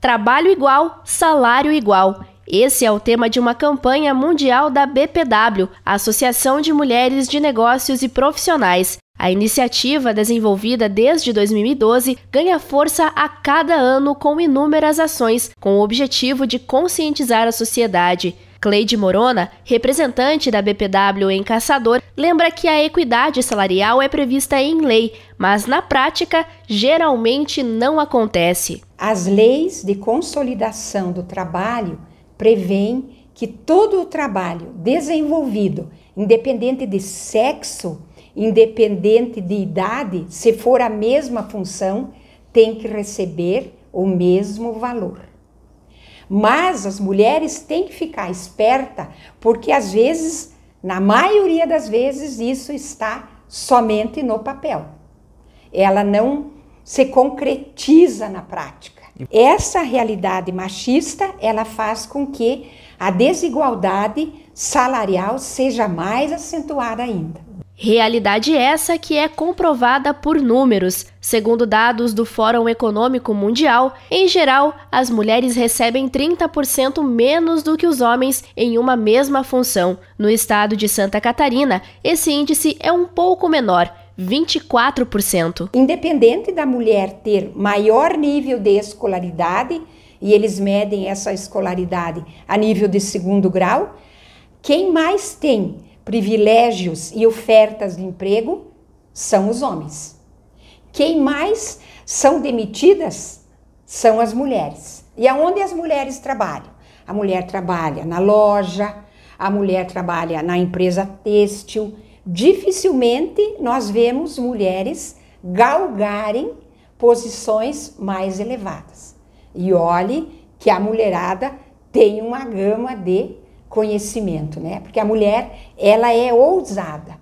Trabalho igual, salário igual. Esse é o tema de uma campanha mundial da BPW, Associação de Mulheres de Negócios e Profissionais. A iniciativa, desenvolvida desde 2012, ganha força a cada ano com inúmeras ações, com o objetivo de conscientizar a sociedade. Cleide Morona, representante da BPW em Caçador, lembra que a equidade salarial é prevista em lei, mas na prática geralmente não acontece. As leis de consolidação do trabalho prevêem que todo o trabalho desenvolvido, independente de sexo, independente de idade, se for a mesma função, tem que receber o mesmo valor. Mas as mulheres têm que ficar esperta, porque às vezes, na maioria das vezes, isso está somente no papel. Ela não se concretiza na prática. Essa realidade machista, ela faz com que a desigualdade salarial seja mais acentuada ainda. Realidade essa que é comprovada por números. Segundo dados do Fórum Econômico Mundial, em geral, as mulheres recebem 30% menos do que os homens em uma mesma função. No estado de Santa Catarina, esse índice é um pouco menor. 24%. Independente da mulher ter maior nível de escolaridade, e eles medem essa escolaridade a nível de segundo grau, quem mais tem privilégios e ofertas de emprego são os homens. Quem mais são demitidas são as mulheres. E aonde as mulheres trabalham? A mulher trabalha na loja, a mulher trabalha na empresa têxtil. Dificilmente nós vemos mulheres galgarem posições mais elevadas. E olhe que a mulherada tem uma gama de conhecimento, né? Porque a mulher, ela é ousada.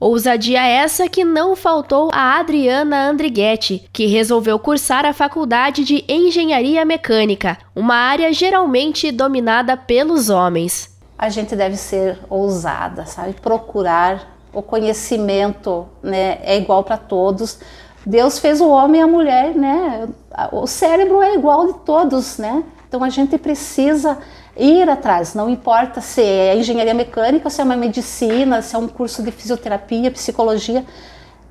Ousadia essa que não faltou a Adriana Andrighetti, que resolveu cursar a faculdade de Engenharia Mecânica, uma área geralmente dominada pelos homens. A gente deve ser ousada, sabe? Procurar o conhecimento, né? É igual para todos. Deus fez o homem e a mulher, né? O cérebro é igual de todos, né? Então a gente precisa ir atrás, não importa se é engenharia mecânica, se é uma medicina, se é um curso de fisioterapia, psicologia,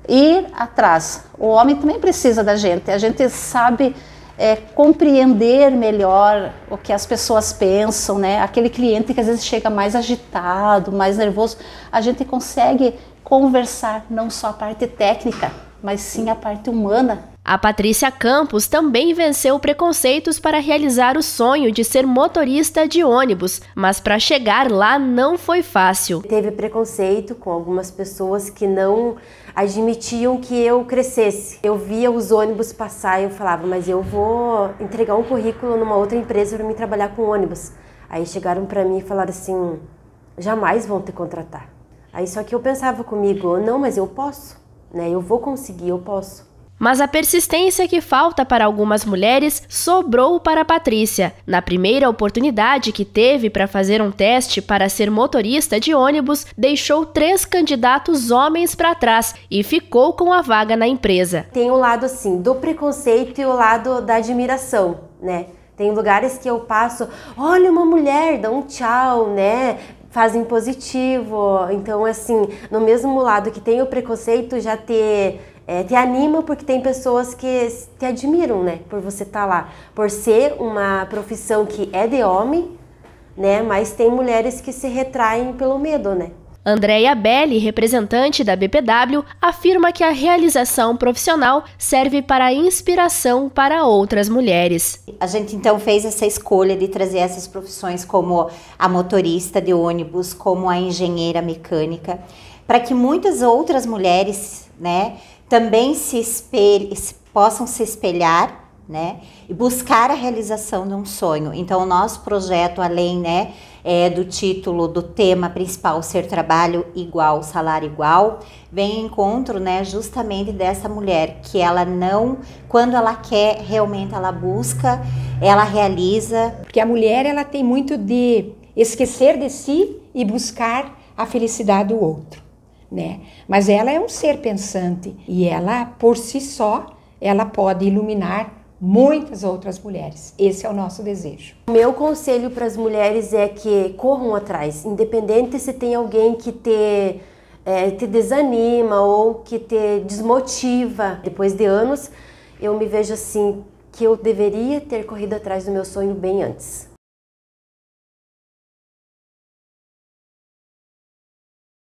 ir atrás. O homem também precisa da gente, a gente sabe é, compreender melhor o que as pessoas pensam, né? Aquele cliente que às vezes chega mais agitado, mais nervoso, a gente consegue conversar não só a parte técnica, mas sim a parte humana a Patrícia Campos também venceu preconceitos para realizar o sonho de ser motorista de ônibus, mas para chegar lá não foi fácil. Teve preconceito com algumas pessoas que não admitiam que eu crescesse. Eu via os ônibus passar e eu falava, mas eu vou entregar um currículo numa outra empresa para me trabalhar com ônibus. Aí chegaram para mim e falaram assim: jamais vão te contratar. Aí só que eu pensava comigo, não, mas eu posso, né? Eu vou conseguir, eu posso. Mas a persistência que falta para algumas mulheres sobrou para Patrícia. Na primeira oportunidade que teve para fazer um teste para ser motorista de ônibus, deixou três candidatos homens para trás e ficou com a vaga na empresa. Tem o um lado assim do preconceito e o lado da admiração, né? Tem lugares que eu passo, olha uma mulher, dá um tchau, né? Fazem positivo. Então, assim, no mesmo lado que tem o preconceito, já ter é, te anima porque tem pessoas que te admiram, né? Por você estar tá lá. Por ser uma profissão que é de homem, né? Mas tem mulheres que se retraem pelo medo, né? Andréia Belli, representante da BPW, afirma que a realização profissional serve para inspiração para outras mulheres. A gente então fez essa escolha de trazer essas profissões como a motorista de ônibus, como a engenheira mecânica, para que muitas outras mulheres, né, também se espelhe, possam se espelhar né? E buscar a realização de um sonho. Então, o nosso projeto, além né, é, do título, do tema principal, ser trabalho igual, salário igual, vem em encontro né, justamente dessa mulher que ela não, quando ela quer, realmente ela busca, ela realiza. Porque a mulher ela tem muito de esquecer de si e buscar a felicidade do outro né? Mas ela é um ser pensante e ela por si só ela pode iluminar muitas outras mulheres. Esse é o nosso desejo. Meu conselho para as mulheres é que corram atrás, independente se tem alguém que te é, te desanima ou que te desmotiva. Depois de anos, eu me vejo assim que eu deveria ter corrido atrás do meu sonho bem antes.